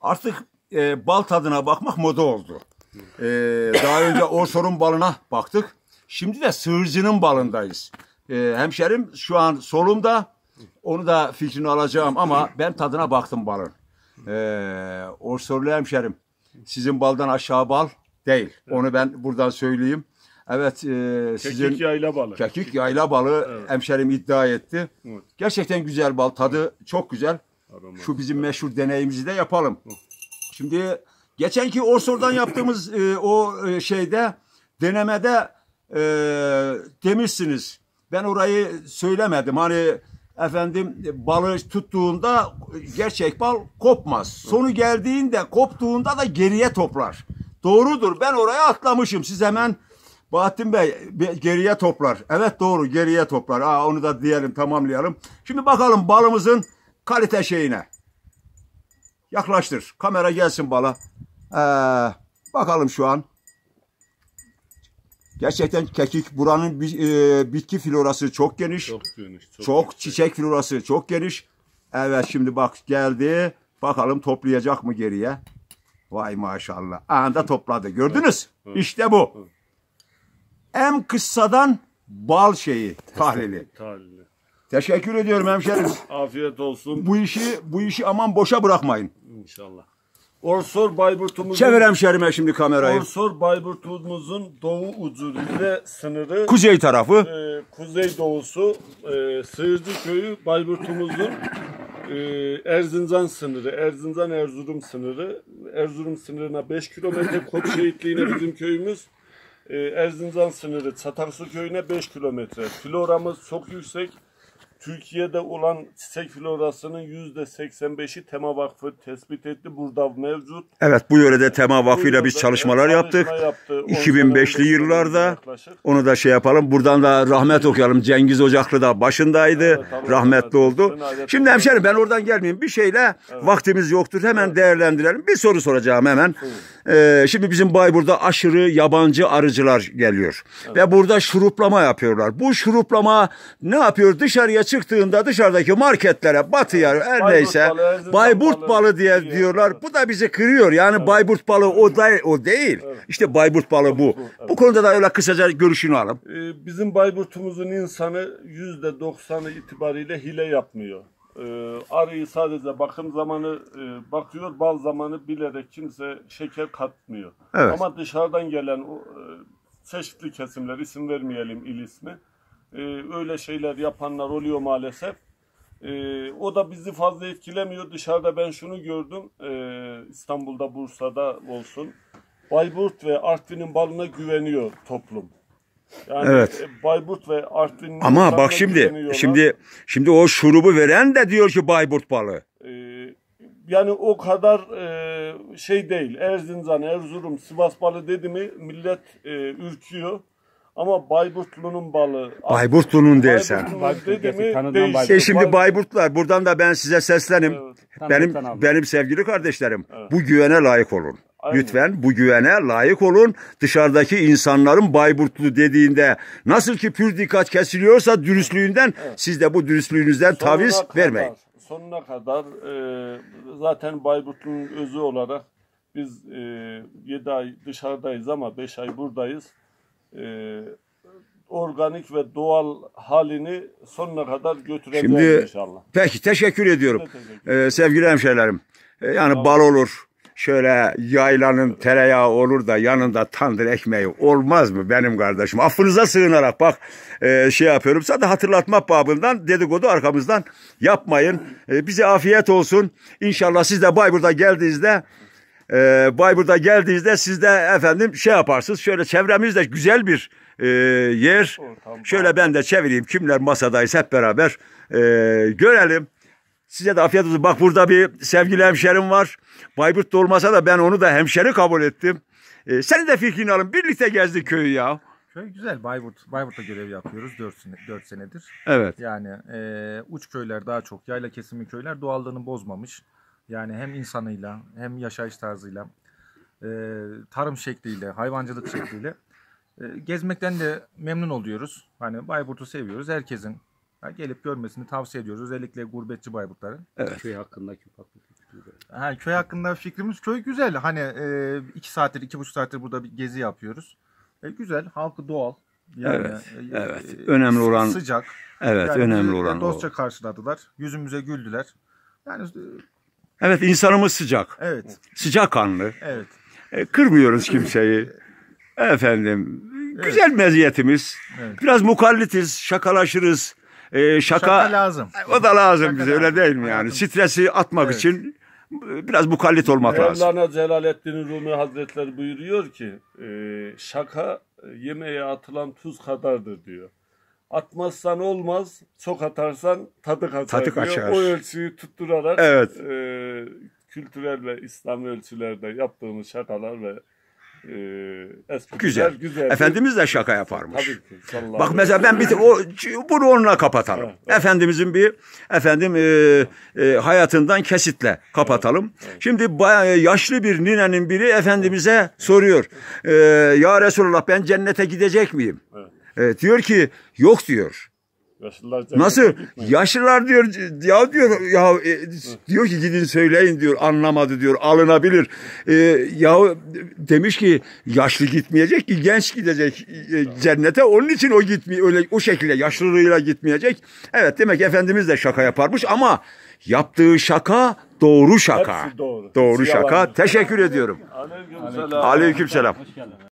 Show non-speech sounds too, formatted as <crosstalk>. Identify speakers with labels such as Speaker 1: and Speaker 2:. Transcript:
Speaker 1: Artık e, bal tadına bakmak moda oldu. E, daha önce Orsor'un balına baktık. Şimdi de Sığırcı'nın balındayız. E, hemşerim şu an solumda. Onu da fikrini alacağım ama ben tadına baktım balın. E, Orsorlu hemşerim sizin baldan aşağı bal değil. Onu ben buradan söyleyeyim. Evet, e, sizin yayla balı. Kekik yayla balı evet. hemşerim iddia etti. Evet. Gerçekten güzel bal, tadı evet. çok güzel. Şu bizim meşhur deneyimizi de yapalım. Şimdi geçenki Orsor'dan yaptığımız e, o e, şeyde denemede e, demişsiniz. Ben orayı söylemedim. Hani efendim balı tuttuğunda gerçek bal kopmaz. Sonu geldiğinde koptuğunda da geriye toplar. Doğrudur. Ben oraya atlamışım. Siz hemen Bahattin Bey geriye toplar. Evet doğru geriye toplar. Aa, onu da diyelim tamamlayalım. Şimdi bakalım balımızın kalite şeyine. Yaklaştır. Kamera gelsin bala. Ee, bakalım şu an. Gerçekten kekik buranın e, bitki florası çok geniş. Çok geniş. Çok, çok çiçek florası çok geniş. Evet şimdi bak geldi. Bakalım toplayacak mı geriye? Vay maşallah. Anda topladı. Gördünüz? Evet. İşte bu. Evet. Hem kıssadan bal şeyi tahlili. tahlili. Teşekkür ediyorum hemşerim. <laughs>
Speaker 2: Afiyet olsun.
Speaker 1: Bu işi bu işi aman boşa bırakmayın.
Speaker 2: İnşallah. Orsor Bayburt'umuzun Çevir hemşerime
Speaker 1: şimdi kamerayı.
Speaker 2: Orsor Bayburt'umuzun doğu ucu ile sınırı kuzey tarafı e, kuzey doğusu e, Sığırcı köyü Bayburt'umuzun e, Erzincan sınırı, Erzincan Erzurum sınırı, Erzurum sınırına 5 kilometre, Koç şehitliğine bizim köyümüz, e, Erzincan sınırı Çatarsu köyüne 5 kilometre. Floramız çok yüksek. Türkiye'de olan çiçek florasının yüzde 85'i Tema Vakfı tespit etti. Burada
Speaker 1: mevcut. Evet bu yörede Tema Vakfı ile biz çalışmalar yaptık. Yaptı. 2005'li yıllarda yaklaşık. onu da şey yapalım. Buradan da rahmet okuyalım. Cengiz Ocaklı da başındaydı. Evet, Rahmetli evet. oldu. Şimdi hemşerim ben oradan gelmeyeyim. Bir şeyle evet. vaktimiz yoktur. Hemen evet. değerlendirelim. Bir soru soracağım hemen. Evet. Ee, şimdi bizim Baybur'da aşırı yabancı arıcılar geliyor. Evet. Ve burada şuruplama yapıyorlar. Bu şuruplama ne yapıyor? Dışarıya çıktığında dışarıdaki marketlere, batıya her Bayburt neyse balı, Bayburt balı, diye diyor. diyorlar. Evet. Bu da bizi kırıyor. Yani evet. Bayburt balı o, da, o değil. Evet. İşte Bayburt balı bu. Evet. Bu konuda da öyle kısaca görüşünü alalım.
Speaker 2: Ee, bizim Bayburt'umuzun insanı %90'ı itibariyle hile yapmıyor. E, arıyı sadece bakım zamanı e, bakıyor, bal zamanı bilerek kimse şeker katmıyor. Evet. Ama dışarıdan gelen o, e, çeşitli kesimler, isim vermeyelim il ismi, e, öyle şeyler yapanlar oluyor maalesef. E, o da bizi fazla etkilemiyor. Dışarıda ben şunu gördüm, e, İstanbul'da, Bursa'da olsun. Bayburt ve Artvin'in balına güveniyor toplum. Yani evet. E, Bayburt ve Artvin. Ama bak şimdi şimdi
Speaker 1: şimdi o şurubu veren de diyor ki Bayburt balı.
Speaker 2: Ee, yani o kadar e, şey değil. Erzincan, Erzurum, Sivas balı dedi mi millet e, ürküyor. Ama Bayburtlu'nun balı.
Speaker 1: Bayburtlu'nun dersen.
Speaker 2: Bayburtlu E şimdi
Speaker 1: Bayburtlar buradan da ben size seslenim. Evet. Benim benim sevgili kardeşlerim evet. bu güvene layık olun. Aynen. Lütfen bu güvene layık olun. Dışarıdaki insanların Bayburtlu dediğinde nasıl ki pür dikkat kesiliyorsa dürüstlüğünden evet. siz de bu dürüstlüğünüzden sonuna taviz kadar, vermeyin.
Speaker 2: Sonuna kadar e, zaten Bayburtlu'nun özü olarak biz e, 7 ay dışarıdayız ama 5 ay buradayız. E, organik ve doğal halini sonuna kadar götüreceğiz inşallah. Peki teşekkür ediyorum. Teşekkür
Speaker 1: ee, sevgili hemşehrilerim. Ee, yani tamam. bal olur şöyle yaylanın tereyağı olur da yanında tandır ekmeği olmaz mı benim kardeşim? Affınıza sığınarak bak e, şey yapıyorum. Sadece hatırlatma babından dedikodu arkamızdan yapmayın. E, bize afiyet olsun. İnşallah siz de Bayburt'a geldiğinizde e, Bayburt'a geldiğinizde siz de efendim şey yaparsınız. Şöyle çevremizde güzel bir e, yer. Ortam, şöyle ben de çevireyim. Kimler masadayız hep beraber e, görelim. Size de afiyet olsun. Bak burada bir sevgili hemşerim var. Bayburt olmasa da ben onu da hemşeri kabul ettim. Ee, senin de fikrini alın. Birlikte gezdik köyü
Speaker 2: ya. Köy güzel. Bayburt, Bayburt'ta görev yapıyoruz 4, sene, 4 senedir. Evet. Yani e, uç köyler daha çok. Yayla kesimi köyler doğallığını bozmamış. Yani hem insanıyla hem yaşayış tarzıyla e, tarım şekliyle, hayvancılık şekliyle e, gezmekten de memnun oluyoruz. Hani Bayburt'u seviyoruz. Herkesin yani gelip görmesini tavsiye ediyoruz. Özellikle gurbetçi Bayburtların. Evet. Köy hakkındaki ufaklık. Ha, köy hakkında fikrimiz köy güzel. Hani e, iki saattir, iki buçuk saattir burada bir gezi yapıyoruz. E, güzel, halkı doğal. Yani, evet, e, evet. E, önemli olan sıcak. Evet, yani, önemli olan dostça o. karşıladılar. Yüzümüze güldüler. Yani e,
Speaker 1: Evet, insanımız sıcak. Evet. Sıcak kanlı. Evet. E, kırmıyoruz kimseyi. Efendim, evet. güzel meziyetimiz. Evet. Biraz mukallitiz, şakalaşırız e, şaka, şaka lazım. O da lazım bize öyle değil mi yani? Lazım. Stresi atmak evet. için biraz bu kalit olmak Mevlana lazım.
Speaker 2: Mevlana Celaleddin Rumi Hazretleri buyuruyor ki e, şaka yemeğe atılan tuz kadardır diyor. Atmazsan olmaz, çok atarsan tadı kaçar Tadı kaçar. O ölçüyü tutturarak evet. e, kültürel ve İslami ölçülerde yaptığımız şakalar ve e, güzel. güzel. Efendimiz de şaka yaparmış. Tabii ki. Sallallahu Bak mesela ben bir o
Speaker 1: bunu onunla kapatalım. Evet, evet. Efendimizin bir efendim e, e, hayatından kesitle kapatalım. Evet, evet. Şimdi bayağı e, yaşlı bir ninenin biri efendimize evet. soruyor. E, ya Resulullah ben cennete gidecek miyim? Evet. E, diyor ki yok diyor.
Speaker 2: Yaşlılar Nasıl?
Speaker 1: Yaşlılar diyor ya diyor ya e, diyor ki gidin söyleyin diyor anlamadı diyor alınabilir. E, ya demiş ki yaşlı gitmeyecek ki genç gidecek e, cennete onun için o gitmiyor öyle o şekilde yaşlılığıyla gitmeyecek. Evet demek efendimiz de şaka yaparmış ama yaptığı şaka doğru şaka. Hepsi doğru. Doğru Siyah şaka. Var. Teşekkür ediyorum.
Speaker 2: aleykümselam selam. Aleyküm